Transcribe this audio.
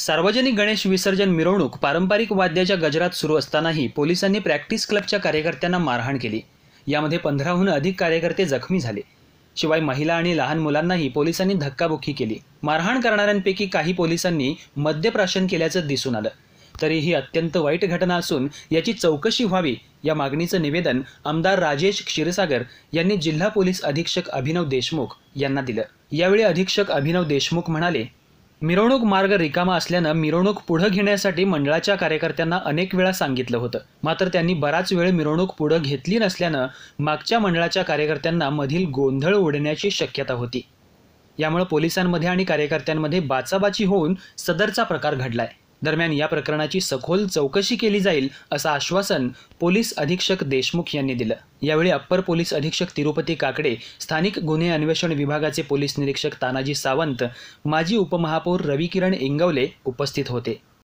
सार्वजनिक गणेश विसर्जन मिरवणूक पारंपरिक वाद्याच्या गजरात सुरू असतानाही पोलिसांनी प्रॅक्टिस क्लबच्या कार्यकर्त्यांना मारहाण केली यामध्ये पंधराहून अधिक कार्यकर्ते जखमी झाले शिवाय महिला आणि लहान मुलांनाही पोलिसांनी धक्काबुक्की केली मारहाण करणाऱ्यांपैकी काही पोलिसांनी मद्यप्राशन केल्याचं दिसून आलं तरी ही अत्यंत वाईट घटना असून याची चौकशी व्हावी या मागणीचं निवेदन आमदार राजेश क्षीरसागर यांनी जिल्हा पोलीस अधीक्षक अभिनव देशमुख यांना दिलं यावेळी अधीक्षक अभिनव देशमुख म्हणाले मिरवणूक मार्ग रिकामा असल्यानं मिरवणूक पुढं घेण्यासाठी मंडळाच्या कार्यकर्त्यांना अनेक वेळा सांगितलं होतं मात्र त्यांनी बराच वेळ मिरवणूक पुढं घेतली नसल्यानं मागच्या मंडळाच्या कार्यकर्त्यांना मधील गोंधळ उडण्याची शक्यता होती यामुळे पोलिसांमध्ये आणि कार्यकर्त्यांमध्ये बाचाबाची होऊन सदरचा प्रकार घडलाय दरम्यान या प्रकरणाची सखोल चौकशी केली जाईल असं आश्वासन पोलीस अधीक्षक देशमुख यांनी दिलं यावेळी अप्पर पोलीस अधीक्षक तिरुपती काकडे स्थानिक गुन्हे अन्वेषण विभागाचे पोलीस निरीक्षक तानाजी सावंत माजी उपमहापौर रविकिरण इंगवले उपस्थित होते